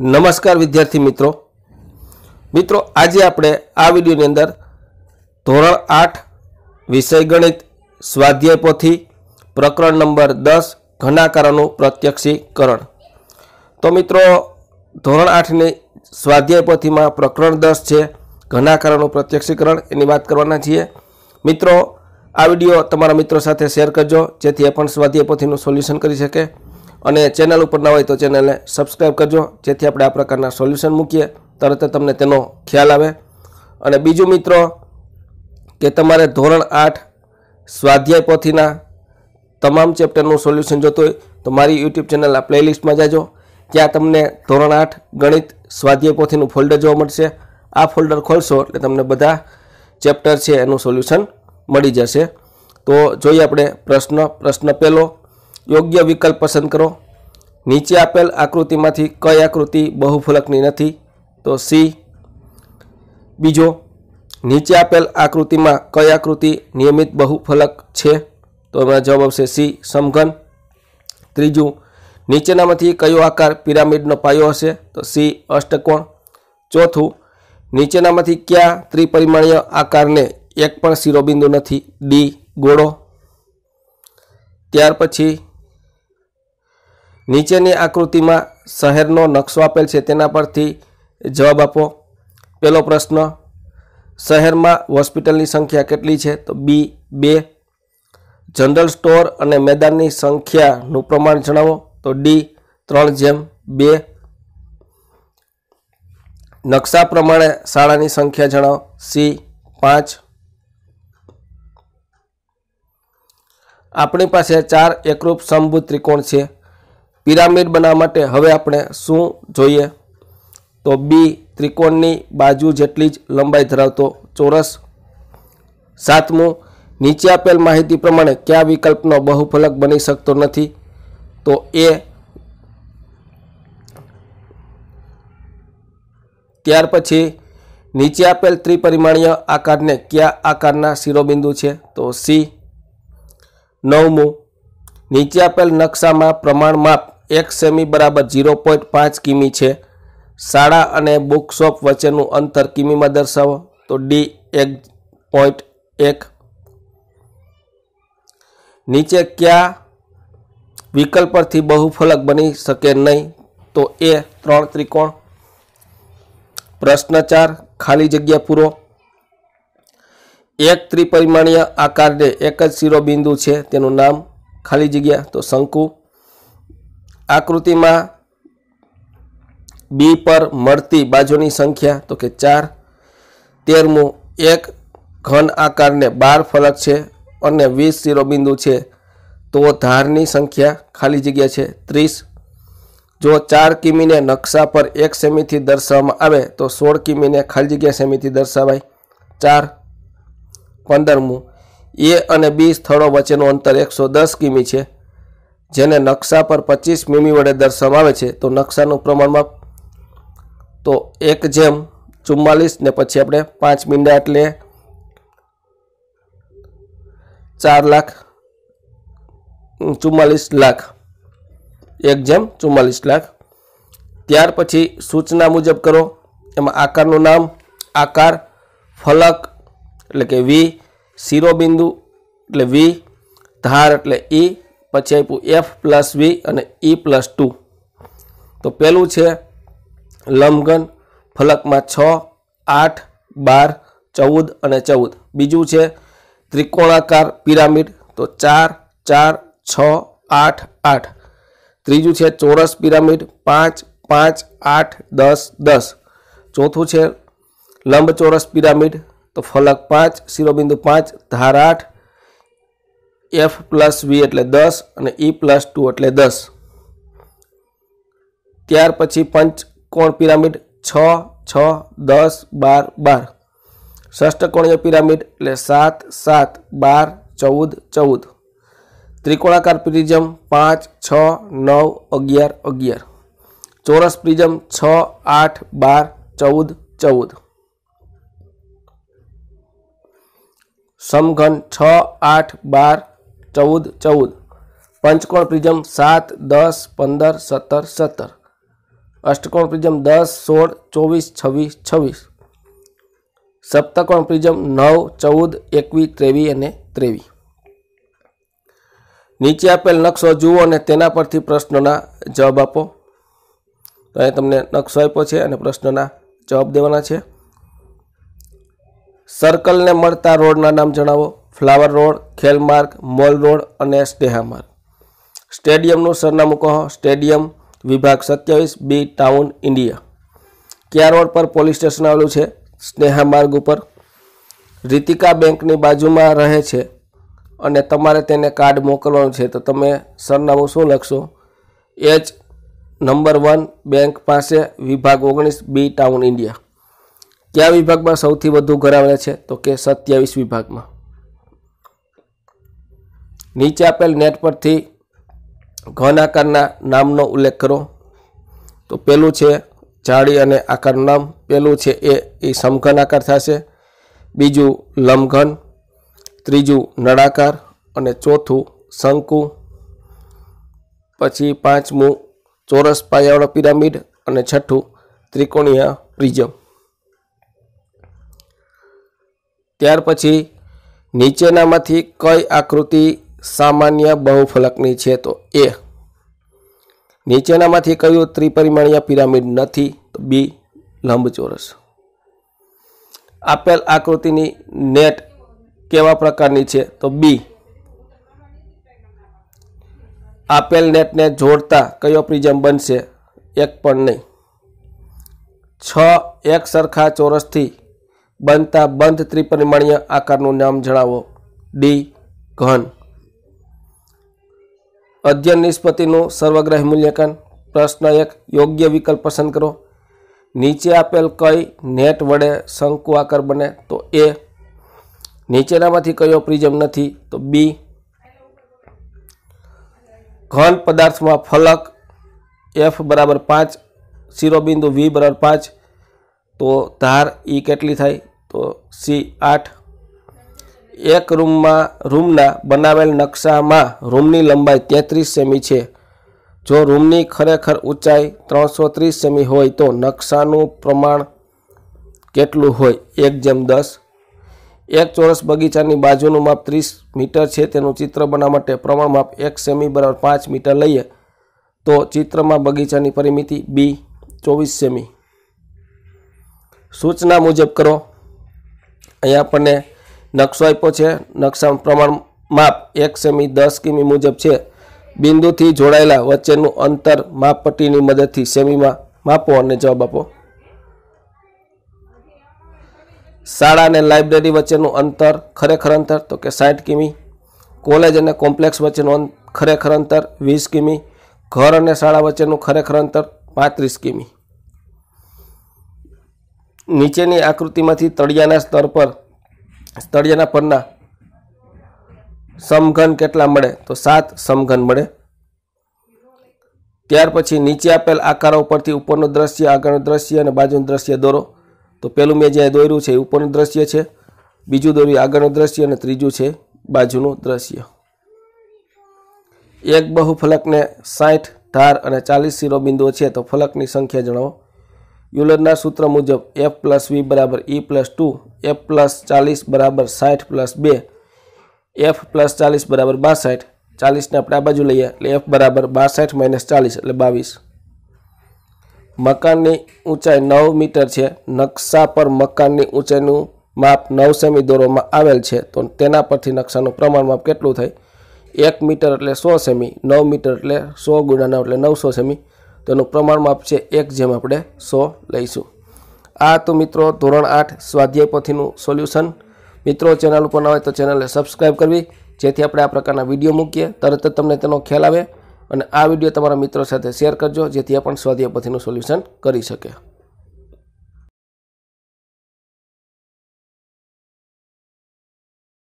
નમસ્કાર વિદ્યાર્થી મિત્રો મિત્રો આજે આપણે આ વિડીયોની અંદર ધોરણ આઠ વિષય ગણિત સ્વાધ્યાય પોથી પ્રકરણ નંબર દસ ઘનાકારોનું પ્રત્યક્ષીકરણ તો મિત્રો ધોરણ આઠની સ્વાધ્યાય પોથીમાં પ્રકરણ દસ છે ઘનાકારોનું પ્રત્યક્ષીકરણ એની વાત કરવાના છીએ મિત્રો આ વિડીયો તમારા મિત્રો સાથે શેર કરજો જેથી એ પણ સ્વાધ્યાય પોથીનું સોલ્યુશન કરી શકે અને ચેનલ ઉપર ના હોય તો ચેનલને સબસ્ક્રાઈબ કરજો જેથી આપણે આ પ્રકારના સોલ્યુશન મૂકીએ તરત તમને તેનો ખ્યાલ આવે અને બીજું મિત્રો કે તમારે ધોરણ આઠ સ્વાધ્યાય પોથીના તમામ ચેપ્ટરનું સોલ્યુશન જોતું હોય તો મારી યુટ્યુબ ચેનલ આ પ્લેલિસ્ટમાં જાજો ત્યાં તમને ધોરણ આઠ ગણિત સ્વાધ્યાય પોથીનું ફોલ્ડર જોવા મળશે આ ફોલ્ડર ખોલશો એટલે તમને બધા ચેપ્ટર છે એનું સોલ્યુશન મળી જશે તો જોઈએ આપણે પ્રશ્ન પ્રશ્ન પહેલો યોગ્ય વિકલ્પ પસંદ કરો નીચે આપેલ આકૃતિમાંથી કઈ આકૃતિ બહુફલકની નથી તો સી બીજો નીચે આપેલ આકૃતિમાં કઈ આકૃતિ નિયમિત બહુફલક છે તો એમાં જવાબ આવશે સી સમઘન ત્રીજું નીચેનામાંથી કયો આકાર પિરામિડનો પાયો હશે તો સી અષ્ટકોણ ચોથું નીચેનામાંથી ક્યાં ત્રિપરિમાણીય આકારને એક પણ શિરોબિંદુ નથી ડી ગોળો ત્યાર પછી નીચેની આકૃતિમાં શહેરનો નકશો આપેલ છે તેના પરથી જવાબ આપો પહેલો પ્રશ્ન શહેરમાં હોસ્પિટલની સંખ્યા કેટલી છે તો બી બે જનરલ સ્ટોર અને મેદાનની સંખ્યાનું પ્રમાણ જણાવો તો ડી ત્રણ જેમ બે નકશા પ્રમાણે શાળાની સંખ્યા જણાવો સી પાંચ આપણી પાસે ચાર એકરૂપ સંભૂત ત્રિકોણ છે પિરામિડ બનાવવા માટે હવે આપણે શું જોઈએ તો બી ત્રિકોણની બાજુ જેટલી જ લંબાઈ ધરાવતો ચોરસ સાતમું નીચે આપેલ માહિતી પ્રમાણે કયા વિકલ્પનો બહુફલક બની શકતો નથી તો એ ત્યાર પછી નીચે આપેલ ત્રિપરિમાણીય આકારને કયા આકારના શિરોબિંદુ છે તો સી નવમું નીચે આપેલ નકશામાં પ્રમાણ માપ એક સેમી બરાબર ઝીરો પોઈન્ટ પાંચ કિમી છે શાળા અને બુકશોપ વચ્ચેનું અંતર કિમીમાં દર્શાવો તો ડી એક પોઈન્ટ એક નીચે કયા વિકલ્પ પરથી બહુફલક બની શકે નહીં તો એ ત્રણ ત્રિકોણ પ્રશ્ન ચાર ખાલી જગ્યા પૂરો એક ત્રિપરિમાણીય આકારને એક જ શિરોબિંદુ છે તેનું નામ ખાલી જગ્યા તો શંકુ આકૃતિમાં બી પર મળતી બાજુની સંખ્યા તો કે ચાર તેરમું એક ઘન આકારને બાર ફલક છે અને વીસ શિરોબિંદુ છે તો ધારની સંખ્યા ખાલી જગ્યા છે ત્રીસ જો ચાર કિમીને નકશા પર એક સેમીથી દર્શાવવામાં આવે તો સોળ કિમીને ખાલી જગ્યા સેમીથી દર્શાવાય ચાર પંદરમું એ અને બી સ્થળો વચ્ચેનું અંતર એકસો દસ કિમી છે જેને નકશા પર પચીસ મીમી વડે દર્શાવે છે તો નકશાનું પ્રમાણમાં તો એક જેમ ચુમ્માલીસ ને પછી આપણે પાંચ મીંડા એટલે ચાર લાખ ચુમ્માલીસ લાખ એક જેમ ચુમ્માલીસ લાખ ત્યાર પછી સૂચના મુજબ કરો એમાં આકારનું નામ આકાર ફલક એટલે કે વી શિરોબિંદુ એટલે વી ધાર એટલે ઈ પછી આપ્યું એફ પ્લસ વી અને ઈ પ્લસ ટુ તો પહેલું છે લંબઘન ફલકમાં છ આઠ બાર ચૌદ અને ચૌદ બીજું છે ત્રિકોણાકાર પિરામિડ તો ચાર ચાર છ આઠ આઠ ત્રીજું છે ચોરસ પિરામિડ પાંચ પાંચ આઠ દસ દસ ચોથું છે લંબચોરસ પિરામિડ તો ફલક પાંચ શિરોબિંદુ પાંચ ધાર આઠ એફ પ્લસ વી એટલે દસ અને ઈ પ્લસ ટુ એટલે દસ ત્યાર પછી પંચકોણ પિરામિડ છ છ દસ બાર બાર ષષ્ટકોણીય પિરામિડ એટલે સાત સાત બાર ચૌદ ચૌદ ત્રિકોણાકાર પ્રિઝમ પાંચ છ નવ અગિયાર અગિયાર ચોરસ પ્રિઝમ છ આઠ બાર ચૌદ ચૌદ સમઘન છ આઠ બાર ચૌદ ચૌદ પંચકોણ પ્રિઝમ સાત દસ પંદર સત્તર સત્તર અષ્ટકોણ પ્રિઝમ દસ સોળ ચોવીસ છવ્વીસ છવ્વીસ સપ્તકોણ પ્રિઝમ નવ ચૌદ એકવીસ ત્રેવીસ અને ત્રેવીસ નીચે આપેલ નકશો જુઓ અને તેના પરથી પ્રશ્નોના જવાબ આપો તો અહીં તમને નકશો આપ્યો છે અને પ્રશ્નના જવાબ દેવાના છે સર્કલને મળતા રોડના નામ જણાવો ફ્લાવર રોડ ખેલમાર્ગ મોલ રોડ અને સ્નેહા માર્ગ સ્ટેડિયમનું સરનામું કહો સ્ટેડિયમ વિભાગ સત્યાવીસ બી ટાઉન ઇન્ડિયા ક્યા રોડ પર પોલીસ સ્ટેશન આવેલું છે સ્નેહા માર્ગ ઉપર રીતિકા બેંકની બાજુમાં રહે છે અને તમારે તેને કાર્ડ મોકલવાનું છે તો તમે સરનામું શું લખશો એચ નંબર વન બેંક પાસે વિભાગ ઓગણીસ બી ટાઉન ઇન્ડિયા કયા વિભાગમાં સૌથી વધુ ઘર આવેલા છે તો કે સત્યાવીસ વિભાગમાં નીચે આપેલ નેટ પરથી ઘન આકારના નામનો ઉલ્લેખ કરો તો પહેલું છે જાળી અને આકારનું નામ પહેલું છે એ એ સમઘન આકાર થશે બીજું લંબઘન ત્રીજું નળાકાર અને ચોથું શંકુ પછી પાંચમું ચોરસ પાયાવાળો પિરામિડ અને છઠ્ઠું ત્રિકોણીય પ્રિઝમ ત્યાર પછી નીચેનામાંથી કઈ આકૃતિ સામાન્ય બહુફલકની છે તો એ નીચેનામાંથી કયું ત્રિપરિમાણીય પિરામિડ નથી તો બી લંબચોરસ આપેલ આકૃતિની નેટ કેવા પ્રકારની છે તો બી આપેલ નેટને જોડતા કયો પ્રિઝમ બનશે એક પણ નહીં છ એક સરખા ચોરસથી બનતા બંધ ત્રિપરિમાણીય આકારનું નામ જણાવો ડી ઘન અધ્યયન નિષ્પતિનું સર્વગ્રહ મૂલ્યાંકન પ્રશ્ન એક યોગ્ય વિકલ્પ પસંદ કરો નીચે આપેલ કઈ નેટ વડે શંકુ આકાર બને તો એ નીચેનામાંથી કયો પ્રિઝમ નથી તો બી ઘન પદાર્થમાં ફલક એફ બરાબર પાંચ શિરોબિંદુ વી બરાબર પાંચ તો ધાર ઈ કેટલી થાય તો સી આઠ એક રૂમમાં રૂમના બનાવેલ નકશામાં રૂમની લંબાઈ તેત્રીસ સેમી છે જો રૂમની ખરેખર ઊંચાઈ ત્રણસો ત્રીસ સેમી હોય તો નકશાનું પ્રમાણ કેટલું હોય એક જેમ દસ એક ચોરસ બગીચાની બાજુનું માપ ત્રીસ મીટર છે તેનું ચિત્ર બનાવવા માટે પ્રમાણ માપ એક સેમી બરાબર પાંચ મીટર લઈએ તો ચિત્રમાં બગીચાની પરિમિતિ બી ચોવીસ સેમી સૂચના મુજબ કરો અહીંયા આપણને નકશો આપ્યો છે નકશા પ્રમાણ માપ એક સેમી દસ કિમી મુજબ છે બિંદુથી જોડાયેલા વચ્ચેનું અંતર માપપટ્ટીની મદદથી સેમીમાં માપો અને જવાબ આપો શાળા અને લાઇબ્રેરી વચ્ચેનું અંતર ખરેખર અંતર તો કે સાઠ કિમી કોલેજ અને કોમ્પ્લેક્સ વચ્ચેનું ખરેખર અંતર વીસ કિમી ઘર અને શાળા વચ્ચેનું ખરેખર અંતર પાંત્રીસ કિમી નીચેની આકૃતિમાંથી તળિયાના સ્તર પર તળિયાના પરના સમઘન કેટલા મળે તો સાત સમઘન મળે ત્યાર પછી નીચે આપેલ આકારો પરથી ઉપરનું દ્રશ્ય આગળનું દ્રશ્ય અને બાજુનું દ્રશ્ય દોરો તો પહેલું મેં જ્યાં દોર્યું છે એ ઉપરનું દ્રશ્ય છે બીજું દોર્યું આગળનું દ્રશ્ય અને ત્રીજું છે બાજુનું દ્રશ્ય એક બહુ ફલકને સાઠ ધાર અને ચાલીસ શિરોબિંદુઓ છે તો ફલકની સંખ્યા જણાવો યુલરના સૂત્ર મુજબ એફ પ્લસ વી બરાબર E plus two F plus ચાલીસ બરાબર સાઠ પ્લસ બે એફ પ્લસ ચાલીસ બરાબર બાસઠ ચાલીસને આપણે આ બાજુ લઈએ એટલે એફ બરાબર બાસઠ માઇનસ ચાલીસ એટલે બાવીસ મકાનની ઊંચાઈ નવ મીટર છે નકશા પર મકાનની ઊંચાઈનું માપ નવ સેમી દોરવામાં આવેલ છે તો તેના પરથી નકશાનું પ્રમાણ માપ કેટલું થાય એક મીટર એટલે સો સેમી નવ મીટર એટલે સો ગુણા એટલે નવસો સેમી તેનું પ્રમાણ માપ છે એક જેમ આપણે સો લઈશું આ તો મિત્રો ધોરણ આઠ સ્વાધ્યાય પોથીનું સોલ્યુશન મિત્રો ચેનલ ઉપર ના હોય તો ચેનલને સબસ્ક્રાઈબ કરવી જેથી આપણે આ પ્રકારના વિડીયો મૂકીએ તરત જ તમને તેનો ખ્યાલ આવે અને આ વિડીયો તમારા મિત્રો સાથે શેર કરજો જેથી એ પણ સ્વાધ્યાય પોથીનું સોલ્યુશન કરી શકે